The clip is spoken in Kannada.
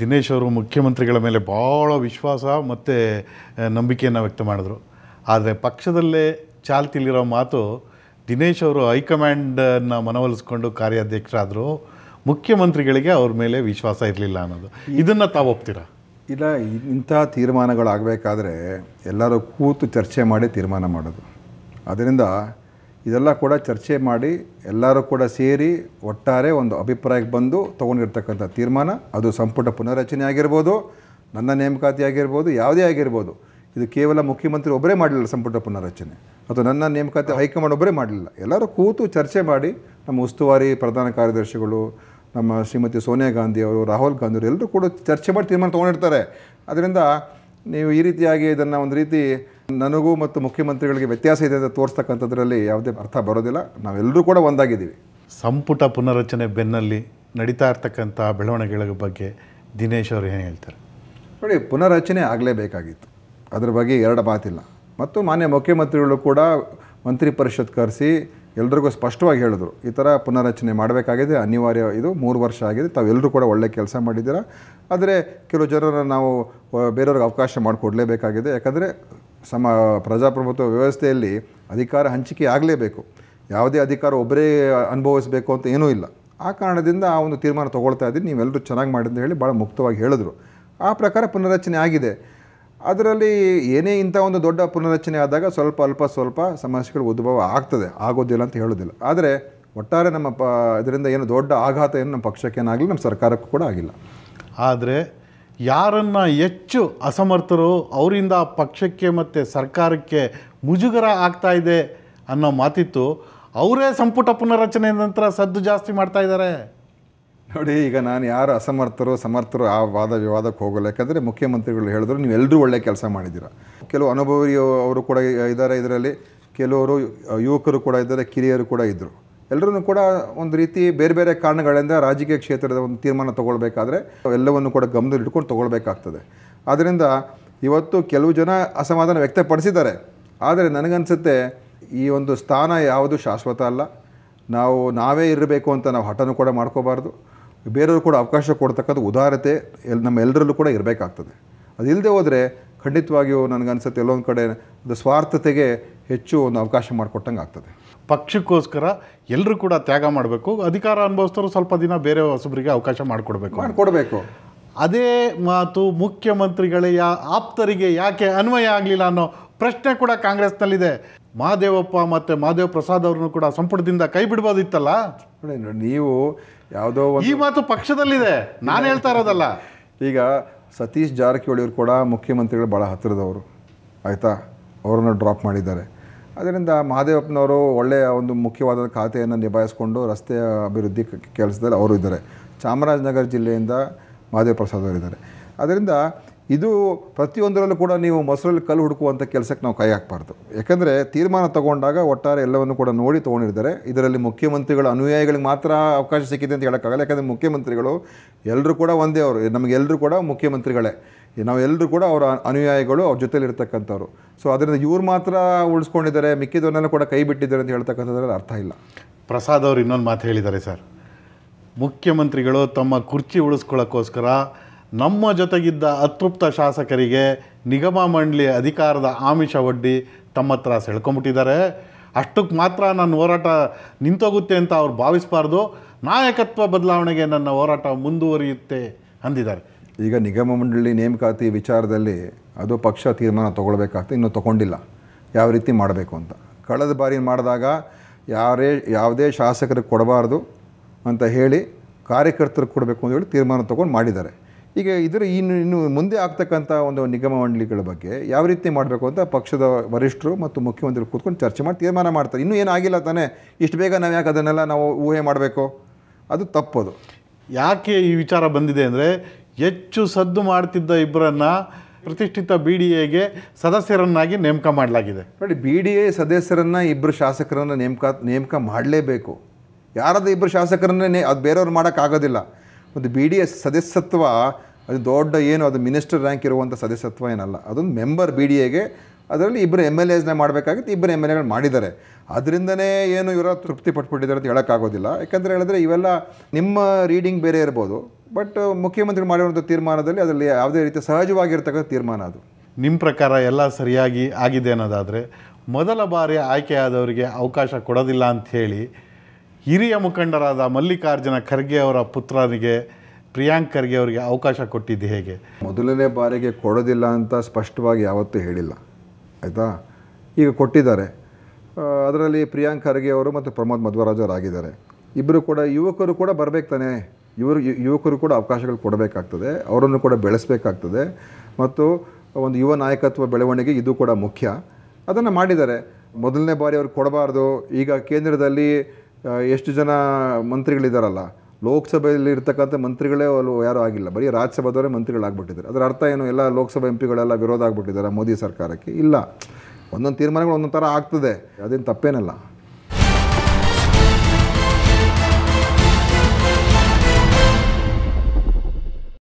ದಿನೇಶ್ ಅವರು ಮುಖ್ಯಮಂತ್ರಿಗಳ ಮೇಲೆ ಭಾಳ ವಿಶ್ವಾಸ ಮತ್ತು ನಂಬಿಕೆಯನ್ನು ವ್ಯಕ್ತ ಮಾಡಿದ್ರು ಆದರೆ ಪಕ್ಷದಲ್ಲೇ ಚಾಲ್ತಿಲಿರೋ ಮಾತು ದಿನೇಶ್ ಅವರು ಹೈಕಮಾಂಡನ್ನು ಮನವೊಲಿಸ್ಕೊಂಡು ಕಾರ್ಯಾಧ್ಯಕ್ಷರಾದರು ಮುಖ್ಯಮಂತ್ರಿಗಳಿಗೆ ಅವ್ರ ಮೇಲೆ ವಿಶ್ವಾಸ ಇರಲಿಲ್ಲ ಅನ್ನೋದು ಇದನ್ನು ತಾವು ಒಪ್ತೀರಾ ಇಲ್ಲ ಇಂಥ ತೀರ್ಮಾನಗಳಾಗಬೇಕಾದ್ರೆ ಎಲ್ಲರೂ ಕೂತು ಚರ್ಚೆ ಮಾಡಿ ತೀರ್ಮಾನ ಮಾಡೋದು ಅದರಿಂದ ಇದೆಲ್ಲ ಕೂಡ ಚರ್ಚೆ ಮಾಡಿ ಎಲ್ಲರೂ ಕೂಡ ಸೇರಿ ಒಟ್ಟಾರೆ ಒಂದು ಅಭಿಪ್ರಾಯಕ್ಕೆ ಬಂದು ತೊಗೊಂಡಿರ್ತಕ್ಕಂಥ ತೀರ್ಮಾನ ಅದು ಸಂಪುಟ ಪುನರ್ರಚನೆ ಆಗಿರ್ಬೋದು ನನ್ನ ನೇಮಕಾತಿ ಆಗಿರ್ಬೋದು ಯಾವುದೇ ಆಗಿರ್ಬೋದು ಇದು ಕೇವಲ ಮುಖ್ಯಮಂತ್ರಿ ಒಬ್ಬರೇ ಮಾಡಲಿಲ್ಲ ಸಂಪುಟ ಪುನರ್ರಚನೆ ಅಥವಾ ನನ್ನ ನೇಮಕಾತಿ ಹೈಕಮಾಂಡ್ ಒಬ್ಬರೇ ಮಾಡಲಿಲ್ಲ ಎಲ್ಲರೂ ಕೂತು ಚರ್ಚೆ ಮಾಡಿ ನಮ್ಮ ಉಸ್ತುವಾರಿ ಪ್ರಧಾನ ಕಾರ್ಯದರ್ಶಿಗಳು ನಮ್ಮ ಶ್ರೀಮತಿ ಸೋನಿಯಾ ಗಾಂಧಿ ಅವರು ರಾಹುಲ್ ಗಾಂಧಿ ಅವರು ಎಲ್ಲರೂ ಕೂಡ ಚರ್ಚೆ ಮಾಡಿ ತೀರ್ಮಾನ ತೊಗೊಂಡಿರ್ತಾರೆ ಅದರಿಂದ ನೀವು ಈ ರೀತಿಯಾಗಿ ಇದನ್ನು ಒಂದು ರೀತಿ ನನಗೂ ಮತ್ತು ಮುಖ್ಯಮಂತ್ರಿಗಳಿಗೆ ವ್ಯತ್ಯಾಸ ಇದೆ ಅಂತ ತೋರಿಸ್ತಕ್ಕಂಥದ್ರಲ್ಲಿ ಯಾವುದೇ ಅರ್ಥ ಬರೋದಿಲ್ಲ ನಾವೆಲ್ಲರೂ ಕೂಡ ಒಂದಾಗಿದ್ದೀವಿ ಸಂಪುಟ ಪುನರ್ರಚನೆ ಬೆನ್ನಲ್ಲಿ ನಡೀತಾ ಇರ್ತಕ್ಕಂಥ ಬೆಳವಣಿಗೆಗಳ ಬಗ್ಗೆ ದಿನೇಶ್ ಅವರು ಏನು ಹೇಳ್ತಾರೆ ನೋಡಿ ಪುನರ್ರಚನೆ ಆಗಲೇಬೇಕಾಗಿತ್ತು ಅದ್ರ ಬಗ್ಗೆ ಎರಡು ಮಾತಿಲ್ಲ ಮತ್ತು ಮಾನ್ಯ ಮುಖ್ಯಮಂತ್ರಿಗಳು ಕೂಡ ಮಂತ್ರಿ ಪರಿಷತ್ ಕರೆಸಿ ಎಲ್ರಿಗೂ ಸ್ಪಷ್ಟವಾಗಿ ಹೇಳಿದ್ರು ಈ ಥರ ಪುನರ್ರಚನೆ ಮಾಡಬೇಕಾಗಿದೆ ಅನಿವಾರ್ಯ ಇದು ಮೂರು ವರ್ಷ ಆಗಿದೆ ತಾವೆಲ್ಲರೂ ಕೂಡ ಒಳ್ಳೆ ಕೆಲಸ ಮಾಡಿದ್ದೀರಾ ಆದರೆ ಕೆಲವು ಜನರನ್ನು ನಾವು ಬೇರೆಯವ್ರಿಗೆ ಅವಕಾಶ ಮಾಡಿಕೊಡ್ಲೇಬೇಕಾಗಿದೆ ಯಾಕಂದರೆ ಸಮ ಪ್ರಜಾಪ್ರಭುತ್ವ ವ್ಯವಸ್ಥೆಯಲ್ಲಿ ಅಧಿಕಾರ ಹಂಚಿಕೆ ಆಗಲೇಬೇಕು ಯಾವುದೇ ಅಧಿಕಾರ ಒಬ್ಬರೇ ಅನುಭವಿಸಬೇಕು ಅಂತ ಏನೂ ಇಲ್ಲ ಆ ಕಾರಣದಿಂದ ಆ ಒಂದು ತೀರ್ಮಾನ ತೊಗೊಳ್ತಾ ಇದ್ದೀನಿ ನೀವೆಲ್ಲರೂ ಚೆನ್ನಾಗಿ ಮಾಡಿದ್ದು ಹೇಳಿ ಭಾಳ ಮುಕ್ತವಾಗಿ ಹೇಳಿದ್ರು ಆ ಪ್ರಕಾರ ಪುನರ್ರಚನೆ ಆಗಿದೆ ಅದರಲ್ಲಿ ಏನೇ ಇಂಥ ಒಂದು ದೊಡ್ಡ ಪುನರಚನೆ ಆದಾಗ ಸ್ವಲ್ಪ ಅಲ್ಪ ಸ್ವಲ್ಪ ಸಮಸ್ಯೆಗಳು ಉದ್ಭವ ಆಗ್ತದೆ ಆಗೋದಿಲ್ಲ ಅಂತ ಹೇಳೋದಿಲ್ಲ ಆದರೆ ಒಟ್ಟಾರೆ ನಮ್ಮ ಪ ಇದರಿಂದ ಏನು ದೊಡ್ಡ ಆಘಾತ ಏನು ನಮ್ಮ ಪಕ್ಷಕ್ಕೇನಾಗಲಿ ನಮ್ಮ ಸರ್ಕಾರಕ್ಕೂ ಕೂಡ ಆಗಿಲ್ಲ ಆದರೆ ಯಾರನ್ನು ಹೆಚ್ಚು ಅಸಮರ್ಥರು ಅವರಿಂದ ಪಕ್ಷಕ್ಕೆ ಮತ್ತು ಸರ್ಕಾರಕ್ಕೆ ಮುಜುಗರ ಆಗ್ತಾ ಇದೆ ಅನ್ನೋ ಮಾತಿತ್ತು ಅವರೇ ಸಂಪುಟ ಪುನರ್ರಚನೆಯ ನಂತರ ಸದ್ದು ಜಾಸ್ತಿ ಮಾಡ್ತಾ ಇದ್ದಾರೆ ನೋಡಿ ಈಗ ನಾನು ಯಾರು ಅಸಮರ್ಥರು ಸಮರ್ಥರು ಆ ವಾದ ವಿವಾದಕ್ಕೆ ಹೋಗಲ್ಲ ಯಾಕಂದರೆ ಮುಖ್ಯಮಂತ್ರಿಗಳು ಹೇಳಿದ್ರು ಎಲ್ಲರೂ ಒಳ್ಳೆಯ ಕೆಲಸ ಮಾಡಿದ್ದೀರಾ ಕೆಲವು ಅನುಭವಿ ಅವರು ಕೂಡ ಇದ್ದಾರೆ ಇದರಲ್ಲಿ ಕೆಲವರು ಯುವಕರು ಕೂಡ ಇದ್ದಾರೆ ಕಿರಿಯರು ಕೂಡ ಇದ್ದರು ಎಲ್ಲರೂ ಕೂಡ ಒಂದು ರೀತಿ ಬೇರೆ ಬೇರೆ ಕಾರಣಗಳಿಂದ ರಾಜಕೀಯ ಕ್ಷೇತ್ರದ ಒಂದು ತೀರ್ಮಾನ ತೊಗೊಳ್ಬೇಕಾದ್ರೆ ಎಲ್ಲವನ್ನು ಕೂಡ ಗಮನದಲ್ಲಿಟ್ಕೊಂಡು ತೊಗೊಳ್ಬೇಕಾಗ್ತದೆ ಆದ್ದರಿಂದ ಇವತ್ತು ಕೆಲವು ಜನ ಅಸಮಾಧಾನ ವ್ಯಕ್ತಪಡಿಸಿದ್ದಾರೆ ಆದರೆ ನನಗನ್ಸುತ್ತೆ ಈ ಒಂದು ಸ್ಥಾನ ಯಾವುದು ಶಾಶ್ವತ ಅಲ್ಲ ನಾವು ನಾವೇ ಇರಬೇಕು ಅಂತ ನಾವು ಹಠನೂ ಕೂಡ ಮಾಡ್ಕೋಬಾರ್ದು ಬೇರೆಯವರು ಕೂಡ ಅವಕಾಶ ಕೊಡ್ತಕ್ಕಂಥ ಉದಾರತೆ ಎಲ್ ನಮ್ಮ ಎಲ್ಲರಲ್ಲೂ ಕೂಡ ಇರಬೇಕಾಗ್ತದೆ ಅದಿಲ್ಲದೆ ಹೋದರೆ ಖಂಡಿತವಾಗಿಯೂ ನನಗನ್ಸುತ್ತೆ ಎಲ್ಲೊಂದು ಕಡೆ ಒಂದು ಸ್ವಾರ್ಥತೆಗೆ ಹೆಚ್ಚು ಒಂದು ಅವಕಾಶ ಮಾಡಿಕೊಟ್ಟಂಗೆ ಆಗ್ತದೆ ಪಕ್ಷಕ್ಕೋಸ್ಕರ ಎಲ್ಲರೂ ಕೂಡ ತ್ಯಾಗ ಮಾಡಬೇಕು ಅಧಿಕಾರ ಅನುಭವಿಸ್ತರು ಸ್ವಲ್ಪ ದಿನ ಬೇರೆ ಹೊಸಬರಿಗೆ ಅವಕಾಶ ಮಾಡಿಕೊಡ್ಬೇಕು ಮಾಡಿಕೊಡ್ಬೇಕು ಅದೇ ಮಾತು ಮುಖ್ಯಮಂತ್ರಿಗಳೇ ಆಪ್ತರಿಗೆ ಯಾಕೆ ಅನ್ವಯ ಆಗಲಿಲ್ಲ ಅನ್ನೋ ಪ್ರಶ್ನೆ ಕೂಡ ಕಾಂಗ್ರೆಸ್ನಲ್ಲಿದೆ ಮಹಾದೇವಪ್ಪ ಮತ್ತು ಮಹಾದೇವ ಪ್ರಸಾದ್ ಅವ್ರನ್ನು ಕೂಡ ಸಂಪುಟದಿಂದ ಕೈ ಬಿಡ್ಬೋದಿತ್ತಲ್ಲ ನೀವು ಯಾವುದೋ ಈ ಮಾತು ಪಕ್ಷದಲ್ಲಿದೆ ನಾನು ಹೇಳ್ತಾ ಇರೋದಲ್ಲ ಈಗ ಸತೀಶ್ ಜಾರಕಿಹೊಳಿಯವರು ಕೂಡ ಮುಖ್ಯಮಂತ್ರಿಗಳು ಭಾಳ ಹತ್ತಿರದವರು ಆಯಿತಾ ಅವ್ರನ್ನ ಡ್ರಾಪ್ ಮಾಡಿದ್ದಾರೆ ಅದರಿಂದ ಮಹಾದೇವಪ್ಪನವರು ಒಳ್ಳೆಯ ಒಂದು ಮುಖ್ಯವಾದ ಖಾತೆಯನ್ನು ನಿಭಾಯಿಸಿಕೊಂಡು ರಸ್ತೆಯ ಅಭಿವೃದ್ಧಿ ಕೆಲಸದಲ್ಲಿ ಅವರು ಇದ್ದಾರೆ ಚಾಮರಾಜನಗರ ಜಿಲ್ಲೆಯಿಂದ ಮಹಾದೇವ ಪ್ರಸಾದ್ ಅವರು ಇದ್ದಾರೆ ಅದರಿಂದ ಇದು ಪ್ರತಿಯೊಂದರಲ್ಲೂ ಕೂಡ ನೀವು ಮೊಸರಲ್ಲಿ ಕಲ್ಲು ಹುಡುಕುವಂಥ ಕೆಲಸಕ್ಕೆ ನಾವು ಕೈ ಹಾಕಬಾರ್ದು ಯಾಕಂದರೆ ತೀರ್ಮಾನ ತಗೊಂಡಾಗ ಒಟ್ಟಾರೆ ಎಲ್ಲವನ್ನು ಕೂಡ ನೋಡಿ ತೊಗೊಂಡಿರ್ತಾರೆ ಇದರಲ್ಲಿ ಮುಖ್ಯಮಂತ್ರಿಗಳ ಅನುಯಾಯಿಗಳಿಗೆ ಮಾತ್ರ ಅವಕಾಶ ಸಿಕ್ಕಿದೆ ಅಂತ ಹೇಳೋಕ್ಕಾಗಲ್ಲ ಯಾಕಂದರೆ ಮುಖ್ಯಮಂತ್ರಿಗಳು ಎಲ್ಲರೂ ಕೂಡ ಒಂದೇ ಅವರು ನಮಗೆಲ್ಲರೂ ಕೂಡ ಮುಖ್ಯಮಂತ್ರಿಗಳೇ ನಾವೆಲ್ಲರೂ ಕೂಡ ಅವರ ಅನುಯಾಯಿಗಳು ಅವ್ರ ಜೊತೆಲಿರ್ತಕ್ಕಂಥವ್ರು ಸೊ ಅದರಿಂದ ಇವ್ರು ಮಾತ್ರ ಉಳಿಸ್ಕೊಂಡಿದ್ದಾರೆ ಮಿಕ್ಕಿದವನ್ನೆಲ್ಲ ಕೂಡ ಕೈ ಬಿಟ್ಟಿದ್ದಾರೆ ಅಂತ ಹೇಳ್ತಕ್ಕಂಥದ್ರಲ್ಲಿ ಅರ್ಥ ಇಲ್ಲ ಪ್ರಸಾದ್ ಅವರು ಇನ್ನೊಂದು ಮಾತು ಹೇಳಿದ್ದಾರೆ ಸರ್ ಮುಖ್ಯಮಂತ್ರಿಗಳು ತಮ್ಮ ಕುರ್ಚಿ ಉಳಿಸ್ಕೊಳ್ಳೋಕ್ಕೋಸ್ಕರ ನಮ್ಮ ಜೊತೆಗಿದ್ದ ಅತೃಪ್ತ ಶಾಸಕರಿಗೆ ನಿಗಮ ಮಂಡಳಿ ಅಧಿಕಾರದ ಆಮಿಷ ಒಡ್ಡಿ ತಮ್ಮ ಹತ್ರ ಸೆಳ್ಕೊಂಬಿಟ್ಟಿದ್ದಾರೆ ಅಷ್ಟಕ್ಕೆ ಮಾತ್ರ ನನ್ನ ಹೋರಾಟ ನಿಂತೋಗುತ್ತೆ ಅಂತ ಅವ್ರು ಭಾವಿಸಬಾರ್ದು ನಾಯಕತ್ವ ಬದಲಾವಣೆಗೆ ನನ್ನ ಹೋರಾಟ ಮುಂದುವರಿಯುತ್ತೆ ಅಂದಿದ್ದಾರೆ ಈಗ ನಿಗಮ ಮಂಡಳಿ ನೇಮಕಾತಿ ವಿಚಾರದಲ್ಲಿ ಅದು ಪಕ್ಷ ತೀರ್ಮಾನ ತೊಗೊಳ್ಬೇಕಾಗ್ತದೆ ಇನ್ನೂ ತೊಗೊಂಡಿಲ್ಲ ಯಾವ ರೀತಿ ಮಾಡಬೇಕು ಅಂತ ಕಳೆದ ಬಾರಿ ಮಾಡಿದಾಗ ಯಾರೇ ಯಾವುದೇ ಶಾಸಕರಿಗೆ ಕೊಡಬಾರ್ದು ಅಂತ ಹೇಳಿ ಕಾರ್ಯಕರ್ತರಿಗೆ ಕೊಡಬೇಕು ಅಂತ ಹೇಳಿ ತೀರ್ಮಾನ ತೊಗೊಂಡು ಮಾಡಿದ್ದಾರೆ ಈಗ ಇದರ ಇನ್ನು ಇನ್ನು ಮುಂದೆ ಆಗ್ತಕ್ಕಂಥ ಒಂದು ನಿಗಮ ಮಂಡಳಿಗಳ ಬಗ್ಗೆ ಯಾವ ರೀತಿ ಮಾಡಬೇಕು ಅಂತ ಪಕ್ಷದ ವರಿಷ್ಠರು ಮತ್ತು ಮುಖ್ಯಮಂತ್ರಿಗಳು ಕೂತ್ಕೊಂಡು ಚರ್ಚೆ ಮಾಡಿ ತೀರ್ಮಾನ ಮಾಡ್ತಾರೆ ಇನ್ನೂ ಏನಾಗಿಲ್ಲ ತಾನೇ ಇಷ್ಟು ಬೇಗ ನಾವು ಯಾಕೆ ಅದನ್ನೆಲ್ಲ ನಾವು ಊಹೆ ಮಾಡಬೇಕು ಅದು ತಪ್ಪದು ಯಾಕೆ ಈ ವಿಚಾರ ಬಂದಿದೆ ಅಂದರೆ ಹೆಚ್ಚು ಸದ್ದು ಮಾಡ್ತಿದ್ದ ಇಬ್ಬರನ್ನು ಪ್ರತಿಷ್ಠಿತ ಬಿ ಡಿ ಎಗೆ ಸದಸ್ಯರನ್ನಾಗಿ ನೇಮಕ ಮಾಡಲಾಗಿದೆ ನೋಡಿ ಬಿ ಡಿ ಎ ಸದಸ್ಯರನ್ನು ಇಬ್ಬರು ಶಾಸಕರನ್ನು ನೇಮಕ ನೇಮಕ ಮಾಡಲೇಬೇಕು ಯಾರಾದರೂ ಇಬ್ಬರು ಶಾಸಕರನ್ನೇ ನೇ ಅದು ಬೇರೆಯವ್ರು ಮಾಡೋಕ್ಕಾಗೋದಿಲ್ಲ ಒಂದು ಬಿ ಡಿ ಎ ಸದಸ್ಯತ್ವ ಅದು ದೊಡ್ಡ ಏನು ಅದು ಮಿನಿಸ್ಟರ್ ರ್ಯಾಂಕ್ ಇರುವಂಥ ಸದಸ್ಯತ್ವ ಏನಲ್ಲ ಅದೊಂದು ಮೆಂಬರ್ ಬಿ ಡಿ ಎಗೆ ಅದರಲ್ಲಿ ಇಬ್ಬರು ಎಮ್ ಎಲ್ ಎಸ್ನೇ ಮಾಡಬೇಕಾಗಿತ್ತು ಇಬ್ಬರು ಎಮ್ ಎಲ್ ಎಗಳು ಮಾಡಿದ್ದಾರೆ ಅದರಿಂದನೇ ಏನು ಇವರ ತೃಪ್ತಿ ಪಟ್ಬಿಟ್ಟಿದ್ದಾರೆ ಅಂತ ಹೇಳೋಕ್ಕಾಗೋದಿಲ್ಲ ಯಾಕಂದರೆ ಹೇಳಿದ್ರೆ ಇವೆಲ್ಲ ನಿಮ್ಮ ರೀಡಿಂಗ್ ಬೇರೆ ಇರ್ಬೋದು ಬಟ್ ಮುಖ್ಯಮಂತ್ರಿ ಮಾಡಿರುವಂಥ ತೀರ್ಮಾನದಲ್ಲಿ ಅದರಲ್ಲಿ ಯಾವುದೇ ರೀತಿ ಸಹಜವಾಗಿರ್ತಕ್ಕಂಥ ತೀರ್ಮಾನ ಅದು ನಿಮ್ಮ ಪ್ರಕಾರ ಎಲ್ಲ ಸರಿಯಾಗಿ ಆಗಿದೆ ಅನ್ನೋದಾದರೆ ಮೊದಲ ಬಾರಿ ಆಯ್ಕೆಯಾದವರಿಗೆ ಅವಕಾಶ ಕೊಡೋದಿಲ್ಲ ಅಂಥೇಳಿ ಹಿರಿಯ ಮುಖಂಡರಾದ ಮಲ್ಲಿಕಾರ್ಜುನ ಖರ್ಗೆ ಅವರ ಪುತ್ರನಿಗೆ ಪ್ರಿಯಾಂಕ್ ಖರ್ಗೆ ಅವರಿಗೆ ಅವಕಾಶ ಕೊಟ್ಟಿದ್ದು ಹೇಗೆ ಮೊದಲನೇ ಬಾರಿಗೆ ಕೊಡೋದಿಲ್ಲ ಅಂತ ಸ್ಪಷ್ಟವಾಗಿ ಯಾವತ್ತೂ ಹೇಳಿಲ್ಲ ಆಯಿತಾ ಈಗ ಕೊಟ್ಟಿದ್ದಾರೆ ಅದರಲ್ಲಿ ಪ್ರಿಯಾಂಕ್ ಖರ್ಗೆ ಅವರು ಮತ್ತು ಪ್ರಮೋದ್ ಮಧ್ವರಾಜ್ ಅವರಾಗಿದ್ದಾರೆ ಇಬ್ಬರು ಕೂಡ ಯುವಕರು ಕೂಡ ಬರಬೇಕು ತಾನೆ ಇವರು ಯುವಕರು ಕೂಡ ಅವಕಾಶಗಳು ಕೊಡಬೇಕಾಗ್ತದೆ ಅವರನ್ನು ಕೂಡ ಬೆಳೆಸಬೇಕಾಗ್ತದೆ ಮತ್ತು ಒಂದು ಯುವ ನಾಯಕತ್ವ ಬೆಳವಣಿಗೆ ಇದು ಕೂಡ ಮುಖ್ಯ ಅದನ್ನು ಮಾಡಿದ್ದಾರೆ ಮೊದಲನೇ ಬಾರಿ ಅವ್ರಿಗೆ ಕೊಡಬಾರ್ದು ಈಗ ಕೇಂದ್ರದಲ್ಲಿ ಎಷ್ಟು ಜನ ಮಂತ್ರಿಗಳಿದ್ದಾರಲ್ಲ ಲೋಕಸಭೆಯಲ್ಲಿ ಇರ್ತಕ್ಕಂಥ ಮಂತ್ರಿಗಳೇ ಅವರು ಯಾರೂ ಆಗಿಲ್ಲ ಬರೀ ರಾಜ್ಯಸಭಾದವರೇ ಮಂತ್ರಿಗಳಾಗ್ಬಿಟ್ಟಿದ್ದಾರೆ ಅದರ ಅರ್ಥ ಏನು ಎಲ್ಲ ಲೋಕಸಭಾ ಎಂ ಪಿಗಳೆಲ್ಲ ವಿರೋಧ ಆಗ್ಬಿಟ್ಟಿದ್ದಾರೆ ಮೋದಿ ಸರ್ಕಾರಕ್ಕೆ ಇಲ್ಲ ಒಂದೊಂದು ತೀರ್ಮಾನಗಳು ಒಂದೊಂದು ಥರ ಆಗ್ತದೆ ಅದೇನು ತಪ್ಪೇನಲ್ಲ